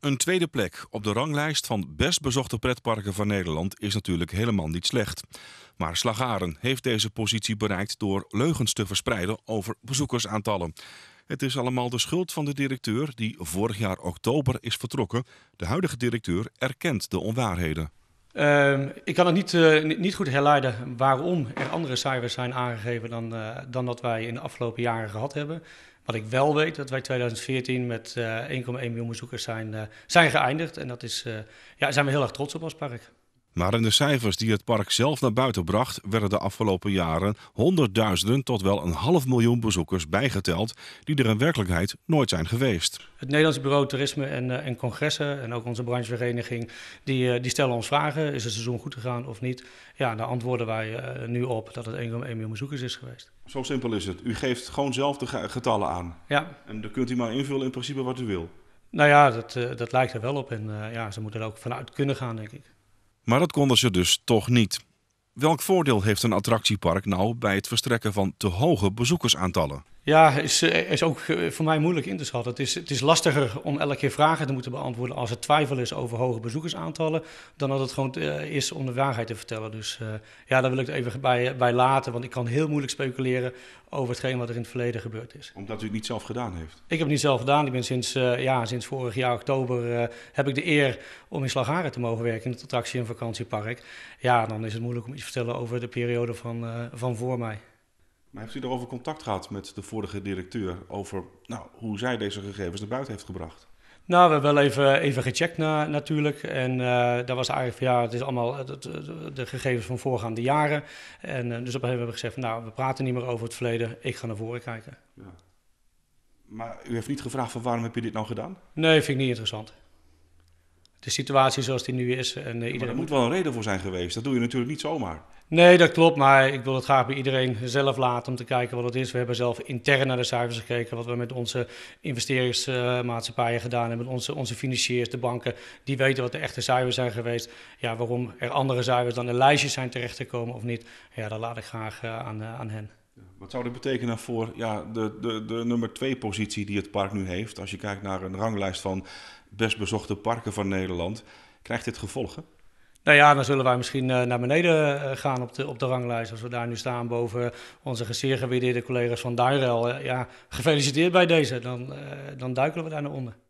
Een tweede plek op de ranglijst van best bezochte pretparken van Nederland is natuurlijk helemaal niet slecht. Maar Slagaren heeft deze positie bereikt door leugens te verspreiden over bezoekersaantallen. Het is allemaal de schuld van de directeur die vorig jaar oktober is vertrokken. De huidige directeur erkent de onwaarheden. Ehm, ik kan het niet, eh, niet goed herleiden waarom er andere cijfers zijn aangegeven dan, uh, dan dat wij in de afgelopen jaren gehad hebben. Wat ik wel weet, dat wij 2014 met 1,1 eh, miljoen bezoekers zijn, eh, zijn geëindigd. En dat is, eh, ja, zijn we heel erg trots op als park. Maar in de cijfers die het park zelf naar buiten bracht, werden de afgelopen jaren honderdduizenden tot wel een half miljoen bezoekers bijgeteld, die er in werkelijkheid nooit zijn geweest. Het Nederlands Bureau Toerisme en, eh, en Congressen en ook onze branchevereniging, die, eh, die stellen ons vragen: is het seizoen goed gegaan of niet? Ja, daar antwoorden wij eh, nu op dat het 1,1 miljoen bezoekers is geweest. Zo simpel is het. U geeft gewoon zelf de getallen aan. Ja. En dan kunt u maar invullen in principe wat u wil. Nou ja, dat, dat lijkt er wel op. En ja, ze moeten er ook vanuit kunnen gaan, denk ik. Maar dat konden ze dus toch niet. Welk voordeel heeft een attractiepark nou bij het verstrekken van te hoge bezoekersaantallen? Ja, is, eh, is ook eh, voor mij moeilijk in te schatten. Het is, het is lastiger om elke keer vragen te moeten beantwoorden als er twijfel is over hoge bezoekersaantallen, dan dat het gewoon eh, is om de waarheid te vertellen. Dus ja, daar wil ik het even bij, bij laten, want ik kan heel moeilijk speculeren over hetgeen wat er in het verleden gebeurd is. Omdat u het niet zelf gedaan heeft? Ik heb het niet zelf gedaan. Ik ben sinds, ja, sinds vorig jaar oktober heb ik de eer om in Slagaren te mogen werken in het attractie- en vakantiepark. Ja, dan is het moeilijk om iets te vertellen over de periode van, van voor mij. Maar heeft u daarover contact gehad met de vorige directeur over nou, hoe zij deze gegevens naar buiten heeft gebracht? Nou, we hebben wel even, even gecheckt natuurlijk. En uh, dat was eigenlijk van ja, het is allemaal de, de, gegevens van voorgaande jaren. En eh, dus op een gegeven moment hebben we gezegd nou, we praten niet meer over het verleden. Ik ga naar voren kijken. Ja. Maar u heeft niet gevraagd van waarom heb je dit nou gedaan? Nee, vind ik niet interessant de situatie zoals die nu is. En, eh, iedereen... Maar er moet wel een reden voor zijn geweest. Dat doe je natuurlijk niet zomaar. Nee, dat klopt. Maar ik wil het graag bij iedereen zelf laten om te kijken wat het is. We hebben zelf intern naar de cijfers gekeken. Wat we met onze investeringsmaatschappijen gedaan hebben. Met onze, onze financiers, de banken. Die weten wat de echte cijfers zijn geweest. Ja, waarom er andere cijfers dan de lijstjes zijn terechtgekomen of niet. Ja, dat laat ik graag eh, aan, eh, aan hen. Wat zou dit betekenen voor ja, de, de, de nummer twee positie die het park nu heeft? Als je kijkt naar een ranglijst van best bezochte parken van Nederland, krijgt dit gevolgen? Nou ja, dan zullen wij misschien eh, naar beneden eh, gaan op de, op de ranglijst. Als we daar nu staan boven onze gezeer gewaardeerde collega's van Duirel. Eh, ja, gefeliciteerd bij deze. Dan, dan duiken we daar naar onder.